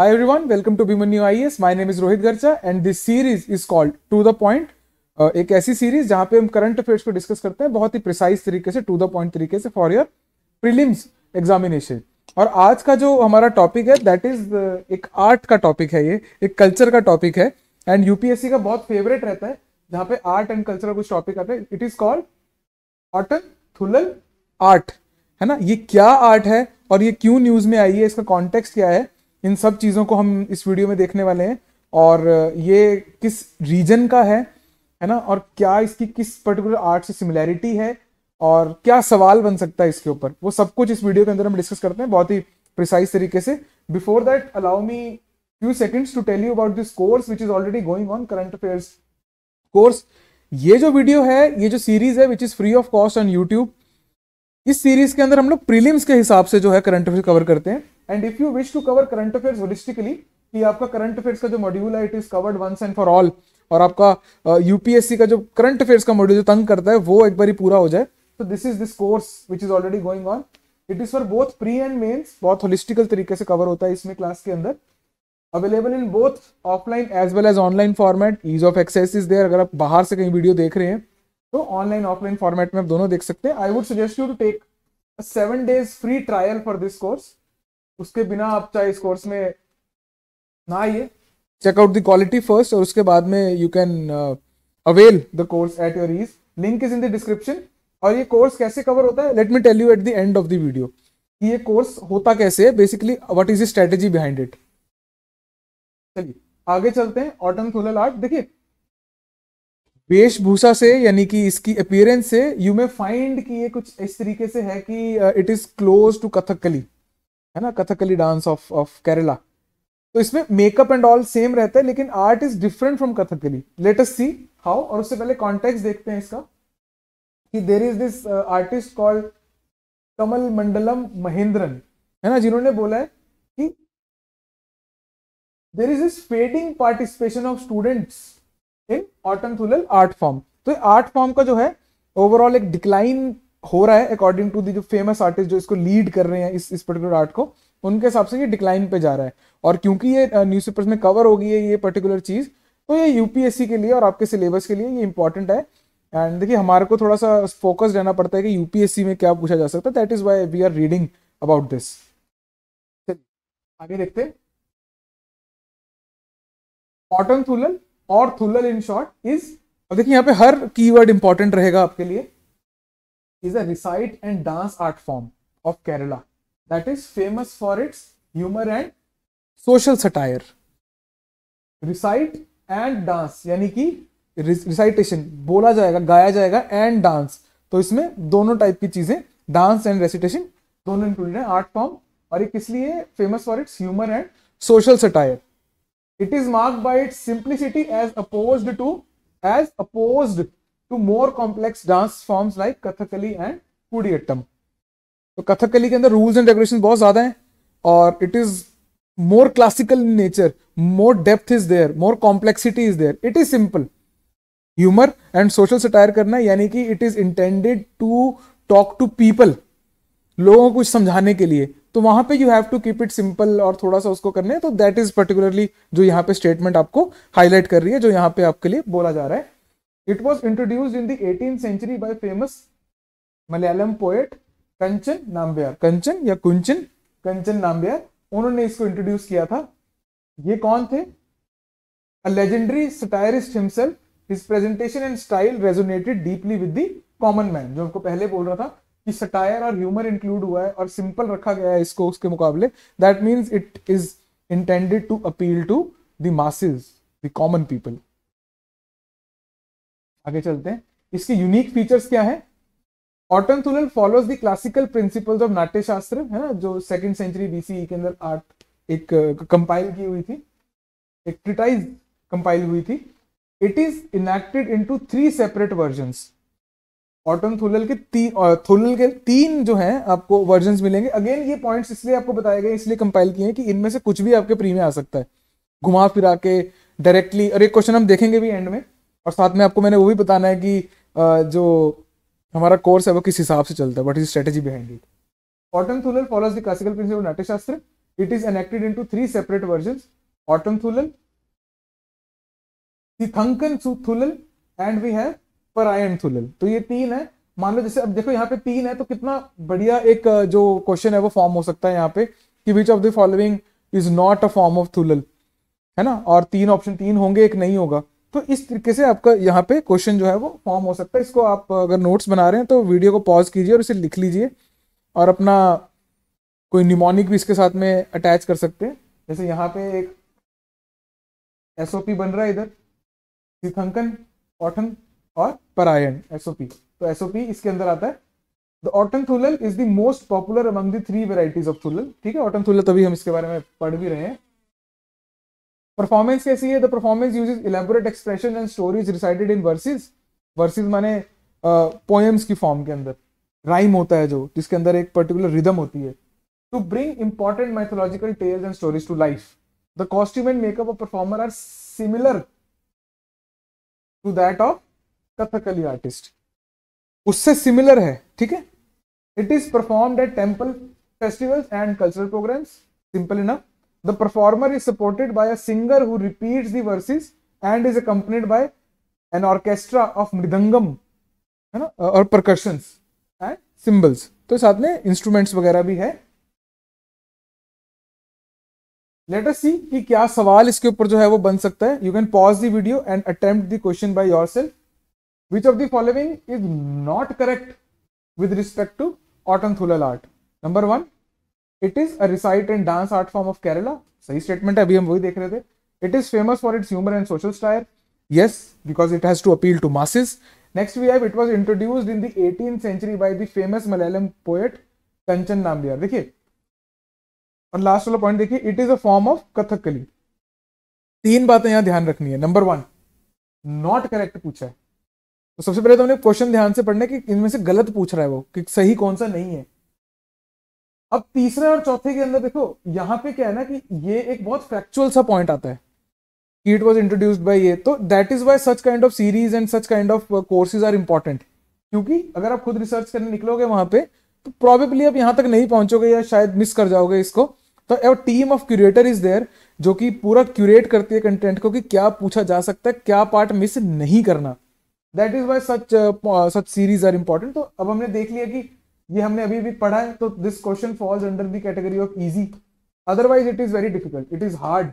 Hi everyone, welcome to Biman IAS. E My name is Rohit Garcha and this series is called To The Point. Uh, एक ऐसी series जहां पे हम current affairs को discuss करते हैं बहुत ही प्रिसाइज तरीके से टू द पॉइंट तरीके से फॉर योर प्रीलिम्स एग्जामिनेशन और आज का जो हमारा टॉपिक है दैट इज uh, एक आर्ट का टॉपिक है ये एक कल्चर का टॉपिक है एंड यूपीएससी का बहुत फेवरेट रहता है जहाँ पे आर्ट एंड कल्चर का कुछ टॉपिक आता है it is called Ottan Thullal art है ना ये क्या आर्ट है और ये क्यों न्यूज में आई है इसका कॉन्टेक्स्ट क्या है इन सब चीज़ों को हम इस वीडियो में देखने वाले हैं और ये किस रीजन का है है ना और क्या इसकी किस पर्टिकुलर आर्ट से सिमिलैरिटी है और क्या सवाल बन सकता है इसके ऊपर वो सब कुछ इस वीडियो के अंदर हम डिस्कस करते हैं बहुत ही प्रिसाइज तरीके से before that allow me few seconds to tell you about this course which is already going on current affairs course ये जो वीडियो है ये जो सीरीज है which is free of cost on YouTube इस सीरीज के अंदर हम लोग प्रीलिम्स के हिसाब से जो है करंट अफेयर कवर करते हैं and if you wish to cover current affair holistically कि आपका करंट अफेयर्स का जो मॉड्यूल है it is covered once and for all और आपका यूपीएससी uh, का जो करंट अफेयर्स का मॉड्यूल जो तंग करता है वो एक बार ही पूरा हो जाए तो this is this course which is already going on it is for both pre and mains बहुत होलिस्टिकल तरीके से कवर होता है इसमें क्लास के अंदर available in both offline as well as online format ease of access is there अगर आप बाहर से कहीं वीडियो देख रहे हैं तो ऑनलाइन ऑफलाइन फॉर्मेट में आप दोनों देख सकते हैं I would suggest you to take seven days free trial for this course उसके बिना आप चाहे इस कोर्स में ना आइए चेकआउट द क्वालिटी फर्स्ट और उसके बाद में you can avail the course at your ease link is in the description और ये कोर्स कैसे कवर होता है let me tell you at the end of the video कि ये कोर्स होता कैसे है basically what is the strategy behind it चलिए आगे चलते हैं ऑटम थोलल आर्ट देखिए वेशभूषा से यानी कि इसकी अपियरेंस से यू मे फाइंड कि ये कुछ इस तरीके से है कि it is close to Kathakali है ना Kathakali dance of of Kerala तो इसमें मेकअप एंड ऑल सेम रहता है लेकिन art is different from Kathakali let us see how और उससे पहले कॉन्टेक्स देखते हैं इसका कि there is this artist called Kalamandalam Mahendran है ना जिन्होंने बोला है कि there is this fading participation of students in Ottan Ottanthullal art form तो आर्ट फॉर्म का जो है ओवरऑल एक डिक्लाइन हो रहा है अकॉर्डिंग टू दी जो फेमस आर्टिस्ट जो इसको लीड कर रहे हैं इस इस पर्टिकुलर आर्ट को उनके हिसाब से ये डिक्लाइन पे जा रहा है और क्योंकि ये न्यूज़पेपर्स में कवर होगी है ये पर्टिकुलर चीज़ तो ये यूपीएससी के लिए और आपके सिलेबस के लिए ये इंपॉर्टेंट है एंड देखिए हमारे को थोड़ा सा फोकस रहना पड़ता है कि यूपीएससी में क्या पूछा जा सकता है that is why we are reading about this आगे देखते ऑटन थुलल और थुल्लल इन शॉर्ट इज अब देखिए यहाँ पे हर कीवर्ड इंपॉर्टेंट रहेगा आपके लिए is a recite and dance art form of Kerala that is famous for its humour and social satire recite and dance यानी कि रिसाइटेशन बोला जाएगा गाया जाएगा एंड डांस तो इसमें दोनों टाइप की चीजें डांस एंड रेसिटेशन दोनों इंक्लूडेड है आर्ट फॉर्म और ये किस लिए famous for its humour and social satire it is marked by its simplicity as opposed to as opposed to more complex dance forms like Kathakali and Kudiyattam तो कथकली के अंदर rules and decoration बहुत ज्यादा हैं और it is more classical in nature more depth is there more complexity is there it is simple humour and social satire करना यानी कि it is intended to talk to people लोगों को समझाने के लिए तो वहां पे you have to keep it simple और थोड़ा सा उसको करने तो दैट इज पर्टिकुलरली जो यहाँ पे स्टेटमेंट आपको हाईलाइट कर रही है जो यहाँ पे आपके लिए बोला जा रहा है इट वॉज इंट्रोड्यूस इन दिन century by famous Malayalam poet Kunchan Nambiar Kunchan या कुंचन कंचन नाम्बियार उन्होंने इसको इंट्रोड्यूस किया था ये कौन थे a legendary satirist himself his presentation and style resonated deeply with the common man जो आपको पहले बोल रहा था कि सटायर और ह्यूमर इंक्लूड हुआ है और सिंपल रखा गया है इसको उसके मुकाबले that means it is intended to appeal to the masses the common people आगे चलते हैं इसके यूनिक फीचर्स क्या है Ottan Thullal follows the classical principles of Natya Shastra है ना जो सेकेंड सेंचुरी बीसी के अंदर आर्ट एक कंपाइल uh, की हुई थी एक ट्रिटाइज कंपाइल हुई थी it is enacted to three separate versions Ottan Thullal के तीन थुलल के तीन जो हैं आपको वर्जन मिलेंगे अगेन ये पॉइंट्स इसलिए आपको बताए गए इसलिए कंपाइल किए हैं कि इनमें से कुछ भी आपके प्री में आ सकता है घुमा फिरा के डायरेक्टली और एक क्वेश्चन हम देखेंगे भी एंड में और साथ में आपको मैंने वो भी बताना है कि जो हमारा कोर्स है वो किस हिसाब से चलता है what is strategy behind it Ottan Thullal follows the classical principle Natyashastra it is enacted into three separate version Ottan Thullal Thullal and we have Parayan and सुलिल तो ये तीन है मान लो जैसे अब देखो यहाँ पे तीन है तो कितना बढ़िया एक जो क्वेश्चन है वो फॉर्म हो सकता है यहाँ पे कि which of the following is not a form of Thullal है ना और तीन ऑप्शन तीन होंगे एक नहीं होगा तो इस तरीके से आपका यहाँ पे क्वेश्चन जो है वो फॉर्म हो सकता है इसको आप अगर नोट्स बना रहे हैं तो वीडियो को पॉज कीजिए और इसे लिख लीजिए और अपना कोई निमोनिक भी इसके साथ में अटैच कर सकते हैं जैसे यहाँ पे एक एसओपी बन रहा है इधर सीथंकन ऑठन और परायण एसओपी तो एसओपी इसके अंदर आता है the Ottan Thullal is the most popular among the three varieties of Thullal ठीक है ऑटन थुलल तभी हम इसके बारे में पढ़ भी रहे हैं परफॉर्मेंस कैसी है the performance uses elaborate expression and stories recited in verses verses माने पोएम्स uh, की फॉर्म के अंदर राइम होता है जो जिसके अंदर एक पर्टिकुलर रिदम होती है to bring important mythological tales and stories to life the costume and makeup of performer are similar to that of Kathakali artist उससे सिमिलर है ठीक है it is perform at temple festivals and cultural programs simple enough the performer is supported by a singer who repeats the verses and is accompanied by an orchestra of mridangam है ना और percussion and symbols तो साथ में instruments वगैरह भी है letter सी कि क्या सवाल इसके ऊपर जो है वो बन सकता है you can pause the video and attempt the question by yourself which of the following is not correct with respect to Otanthulal art? Number one, it is a recite and dance art form of Kerala सही statement है अभी हम वही देख रहे थे it is famous for its humour and social satire yes because it has to appeal to masses next we have it was introduced in the 18th century by the famous malayalam poet kanchan nambiar देखिए और last वाला point देखिए it is a form of Kathakali तीन बातें यहां ध्यान रखनी है नंबर वन नॉट करेक्ट पूछा है तो सबसे पहले तो हमने क्वेश्चन ध्यान से पढ़ना कि इनमें से गलत पूछ रहा है वो कि सही कौन सा नहीं है अब तीसरे और चौथे के अंदर देखो यहाँ पे क्या है ना कि ये एक बहुत फैक्चुअल सा पॉइंट आता है इट वॉज इंट्रोड्यूस्ड बाई ये तो that is why such kind of series and such kind of courses are important क्योंकि अगर आप खुद रिसर्च करने निकलोगे वहां पे तो प्रॉबेबली आप यहां तक नहीं पहुंचोगे या शायद मिस कर जाओगे इसको तो ever team of curator is there जो कि पूरा क्यूरेट करती है कंटेंट को कि क्या पूछा जा सकता है क्या पार्ट मिस नहीं करना that is why such such series are important तो अब हमने देख लिया कि ये हमने अभी भी पढ़ा है तो this question falls under the category of easy otherwise it is very difficult it is hard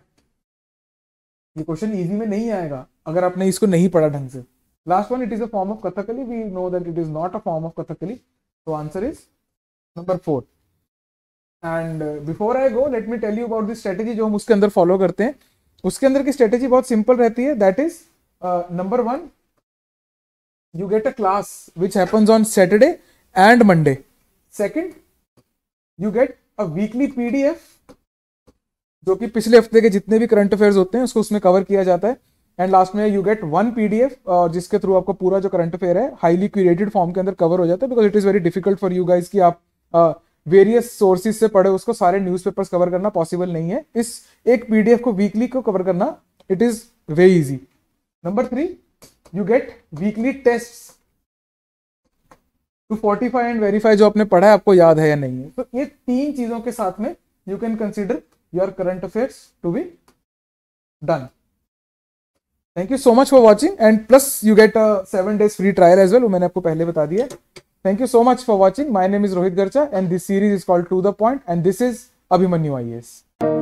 ये क्वेश्चन इजी में नहीं आएगा अगर आपने इसको नहीं पढ़ा ढंग से last one it is a form of Kathakali we know that it is not a form of Kathakali so answer is number four and before I go let me tell you about this strategy जो हम उसके अंदर follow करते हैं उसके अंदर की strategy बहुत सिंपल रहती है that is number one you get a class which happens on Saturday and Monday. Second, you get a weekly PDF जो कि पिछले हफ्ते के जितने भी करंट अफेयर्स होते हैं उसको उसमें कवर किया जाता है एंड लास्ट में यू गेट वन पीडीएफ और जिसके थ्रू आपको पूरा जो करंट अफेयर है हाईली क्यूरेटेड फॉर्म के अंदर कवर हो जाता है because it is very difficult for you guys की आप वेरियस uh, सोर्सेज से पढ़े उसको सारे न्यूज न्यूज़पेपर्स कवर करना पॉसिबल नहीं है इस एक पीडीएफ को वीकली को कवर करना it is very easy number three you get weekly test to fortify and verify जो आपने पढ़ा है आपको याद है या नहीं है तो ये तीन चीजों के साथ में you can consider your current affairs to be done thank you so much for watching and plus you get a seven days free trial as well वो मैंने आपको पहले बता दिया थैंक यू सो मच फॉर वॉचिंग my name is Rohit Garcha and this series is called to the point and this is Abhimanyu I S